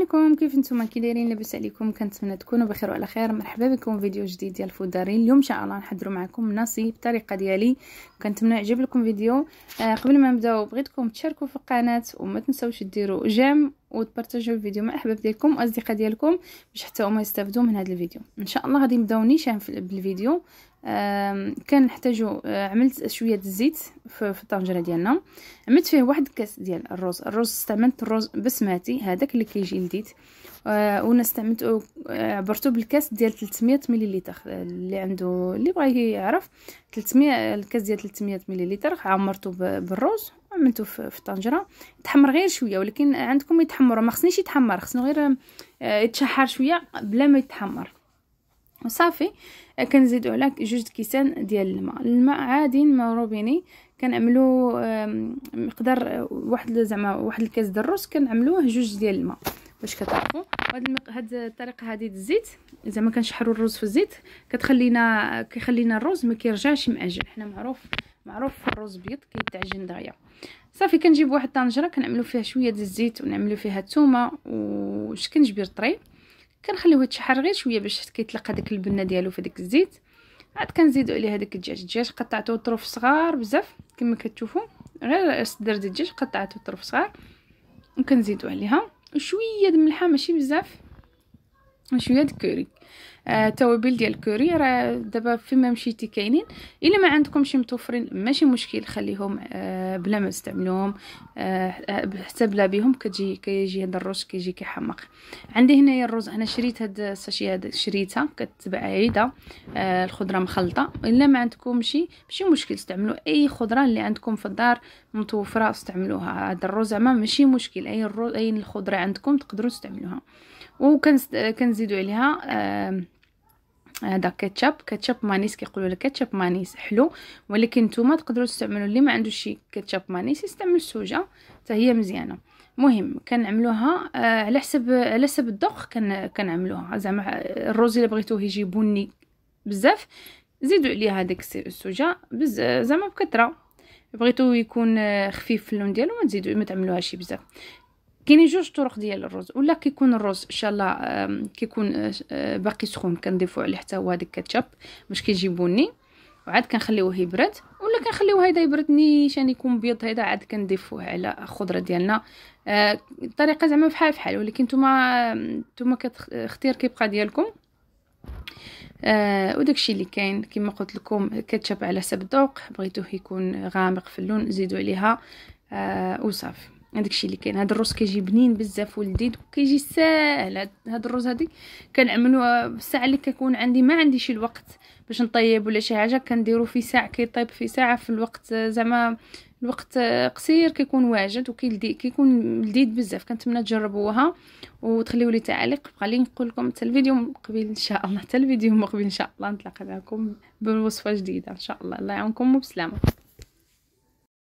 عليكم كيف نتوما كي دايرين لاباس عليكم كنتمنى تكونوا بخير وعلى خير مرحبا بكم في فيديو جديد ديال فودارين اليوم ان شاء الله نحضروا معكم نصيب بطريقه ديالي كنتمنى يعجب لكم فيديو آه قبل ما نبداو بغيتكم تشاركوا في القناه وما تنساوش ديروا جيم وتبارطاجيو الفيديو مع احباب ديالكم واصدقاء ديالكم باش حتى هما يستافدوا من هذا الفيديو ان شاء الله غادي نبداو نيشان بالفيديو كنحتاجو آه، عملت شويه الزيت في الطنجره ديالنا عملت فيه واحد كاس ديال الرز الرز استعملت الرز بسماتي هذاك اللي كيجي لذيذ آه، وانا استعملته عبرتو بالكاس ديال 300 مليلتر اللي عنده اللي بغى يعرف 300 الكاس ديال 300 مليلتر عمرتو بالرز عملتو في الطنجره تحمر غير شويه ولكن عندكم يتحمر ما خصنيش يتحمر خصنو غير آه، يتشحر شويه بلا ما يتحمر وصافي آه، كنزيدو على جوج كيسان ديال الماء الماء عادي الماء روبيني كنعملو مقدار آه، واحد زعما واحد الكاس ديال الرز كنعملوه جوج ديال الماء باش كتعرفوا هاد المق... هاد الطريقه هادي الزيت زعما كنشحروا الرز في الزيت كتخلينا آه، كيخلينا الرز ما كيرجعش معجن حنا معروف معروف الرز بيض كيتعجن دغيا صافي كنجيب واحد الطنجره كنعملو فيها شويه ديال الزيت ونعملو فيها الثومه وشكنجبير طريب كنخليوه يتشحر غير شويه باش كيتلقى داك البنه ديالو في داك الزيت عاد كنزيدو عليه هذاك الدجاج الدجاج قطعته طروف صغار بزاف كما كتشوفوا غير صدر ديال الدجاج قطعته طروف صغار وكنزيدو عليها وشويه د الملحه ماشي بزاف شويه د الكوري آه ديال الكوري راه دابا فيما مشيتي كاينين الا ما عندكمش متوفرين ماشي مشكل خليهم آه بلا ما تستعملوهم آه حتى بلا بهم كتجي كيجي هذا الرز كيجي كيحمق عندي هنايا الرز انا شريت هاد الساشي هاد شريتها كتبع عيده آه الخضره مخلطه الا ما عندكمش ماشي مشكل استعملوا اي خضره اللي عندكم في الدار متوفره استعملوها هذا الرز زعما ماشي مشكل اي الرز اي الخضره عندكم تقدروا تستعملوها وكنزيدو عليها هذا كاتشاب كاتشاب مانيس كيقولوا لك كاتشاب مانيس حلو ولكن نتوما تقدروا تستعملوا اللي ما عندوش شي كاتشاب مانيس يستعمل السوجه حتى هي مزيانه مهم كنعملوها آه، على حسب على حسب الذوق كنعملوها زعما آه، الروز الا بغيتوه يجي بني بزاف زيدوا عليه هذاك السوجه زعما بكثره بغيتو يكون آه، خفيف في اللون ديالو ما تزيدوا ما تعملوهاش بزاف كاينين جوج طرق ديال الرز ولا كيكون الرز ان شاء الله كيكون آه، آه، باقي سخون كنضيفو عليه حتى هو هذاك الكاتشب باش كيجي بني وعاد كنخليوه يبرد ولا كنخليوه هيدا يبرد نيشان يعني يكون بيض هيدا عاد كنضيفوه على الخضره ديالنا آه، الطريقه زعما فحال فحال ولكن نتوما نتوما كتختير كيبقى ديالكم آه وداكشي اللي كاين كما قلت لكم كاتشب على حسب الذوق بغيتوه يكون غامق في اللون زيدوا عليها آه وصافي هذاك الشيء اللي كاين هذا الرز كيجي بنين بزاف ولذيذ وكيجي كيجي ساهل هذا الرز هذه في الساعه اللي كيكون عندي ما عنديش الوقت باش نطيب ولا شي حاجه كنديرو في ساعه كيطيب في ساعه في الوقت زعما الوقت قصير كيكون واجد وكيلدي كيكون لذيذ بزاف كنتمنى تجربوها وتخليو لي تعليق بقى لي نقول لكم حتى الفيديو مقبل ان شاء الله حتى الفيديو مقبل ان شاء الله نتلاقى معكم بوصفه جديده ان شاء الله الله يعاونكم وبسلامه